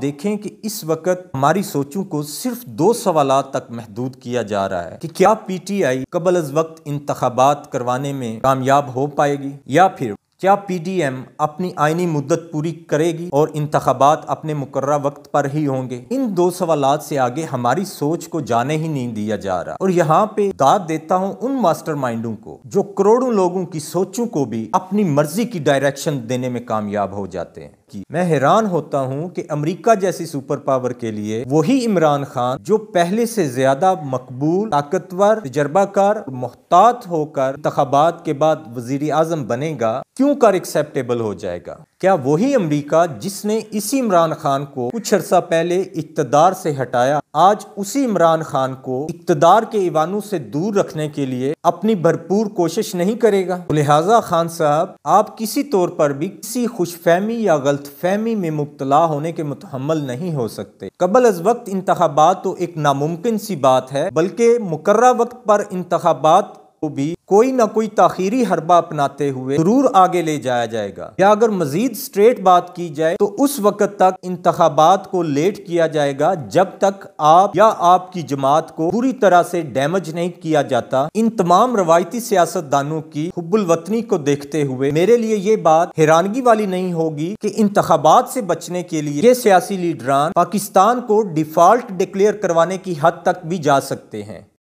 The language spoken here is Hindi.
देखें कि इस वक्त हमारी सोचों को सिर्फ दो सवाल तक महदूद किया जा रहा है कि क्या पीटीआई कबल अज वक्त इंतबात करवाने में कामयाब हो पाएगी या फिर क्या पी डी एम अपनी आइनी मुद्दत पूरी करेगी और इंतबात अपने मुकर वक्त पर ही होंगे इन दो सवाल से आगे हमारी सोच को जाने ही नहीं दिया जा रहा और यहाँ पे दाद देता हूँ उन मास्टर माइंडों को जो करोड़ों लोगों की सोचों को भी अपनी मर्जी की डायरेक्शन देने में कामयाब हो जाते हैं कि मैं हैरान होता हूँ कि अमेरिका जैसी सुपर पावर के लिए वही इमरान खान जो पहले से ज्यादा मकबूल ताकतवर तजर्बाकार मोहतात होकर इंतबात के बाद वजीर आजम बनेगा क्यों क्यों कर एक्सेप्टेबल हो जाएगा क्या वही अमेरिका जिसने इसी इमरान खान को कुछ अरसा पहले इकतदार से हटाया आज उसी इमरान खान को इकतदार के ईवानों से दूर रखने के लिए अपनी भरपूर कोशिश नहीं करेगा तो लिहाजा खान साहब आप किसी तौर पर भी किसी खुशफहमी या गलत फहमी में मुबतला होने के मुतहमल नहीं हो सकते कबल अज वक्त इंतबात तो एक नामुमकिन सी बात है बल्कि मुकर्रा वक्त पर इंतबात को भी कोई ना कोई ताखीरी हरबा अपनाते हुए जरूर आगे ले जाया जाएगा या अगर मजीद स्ट्रेट बात की जाए तो उस वक्त तक इंतबात को लेट किया जाएगा जब तक आप या आपकी जमात को पूरी तरह से डैमेज नहीं किया जाता इन तमाम रवायती सियासतदानों की हब्बुल वतनी को देखते हुए मेरे लिए ये बात हैरानगी वाली नहीं होगी की इंतबात से बचने के लिए ये सियासी लीडरान पाकिस्तान को डिफॉल्ट डिक्लेयर करवाने की हद तक भी जा सकते हैं